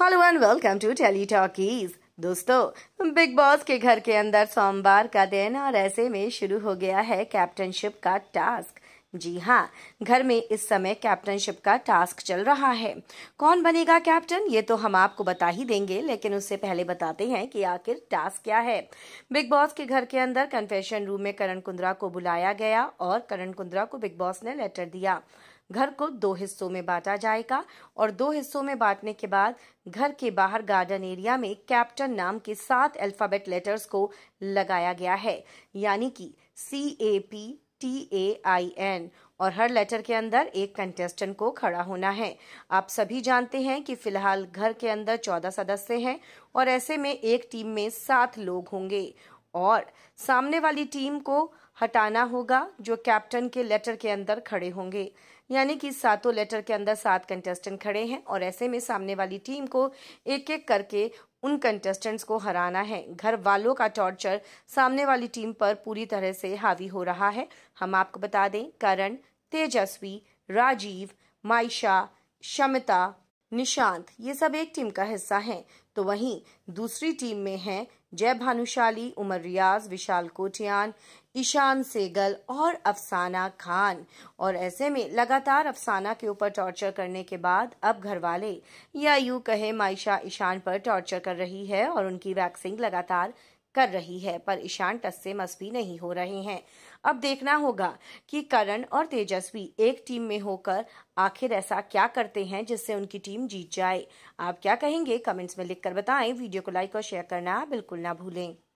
hello and welcome to Tele Talkies दोस्तों Bigg Boss के घर के अंदर सोमवार का दिन और ऐसे में शुरू हो गया है कैप्टनशिप का टास्क जी हाँ घर में इस समय कैप्टनशिप का टास्क चल रहा है कौन बनेगा कैप्टन ये तो हम आपको बता ही देंगे लेकिन उससे पहले बताते हैं कि आखिर टास्क क्या है बिग बॉस के घर के अंदर कन्फेशन रूम में करण कुंद्रा को बुलाया गया और करण कुंद्रा को बिग बॉस ने लेटर दिया घर को दो हिस्सों में बांटा जाएगा और दो हिस्सों में बांटने के बाद घर के बाहर गार्डन एरिया में कैप्टन नाम के सात अल्फाबेट लेटर्स को लगाया गया है यानी कि C A P T A I N और हर लेटर के अंदर एक कंटेस्टेंट को खड़ा होना है आप सभी जानते हैं कि फिलहाल घर के अंदर चौदह सदस्य हैं और ऐसे में एक टीम में सात लोग होंगे और सामने वाली टीम को हटाना होगा जो कैप्टन के लेटर के अंदर खड़े होंगे यानी कि सातों लेटर के अंदर सात कंटेस्टेंट खड़े हैं और ऐसे में सामने वाली टीम को एक एक करके उन कंटेस्टेंट्स को हराना है घर वालों का टॉर्चर सामने वाली टीम पर पूरी तरह से हावी हो रहा है हम आपको बता दें करण तेजस्वी राजीव माइशा शमिता निशांत ये सब एक टीम का हिस्सा हैं तो वहीं दूसरी टीम में हैं जय भानुशाली उमर रियाज विशाल कोटियान ईशान सेगल और अफसाना खान और ऐसे में लगातार अफसाना के ऊपर टॉर्चर करने के बाद अब घर वाले या यू कहे माइशा ईशान पर टॉर्चर कर रही है और उनकी वैक्सिंग लगातार कर रही है पर ईशान टस से मस भी नहीं हो रहे हैं अब देखना होगा कि करण और तेजस्वी एक टीम में होकर आखिर ऐसा क्या करते हैं जिससे उनकी टीम जीत जाए आप क्या कहेंगे कमेंट्स में लिखकर बताएं वीडियो को लाइक और शेयर करना बिल्कुल ना भूलें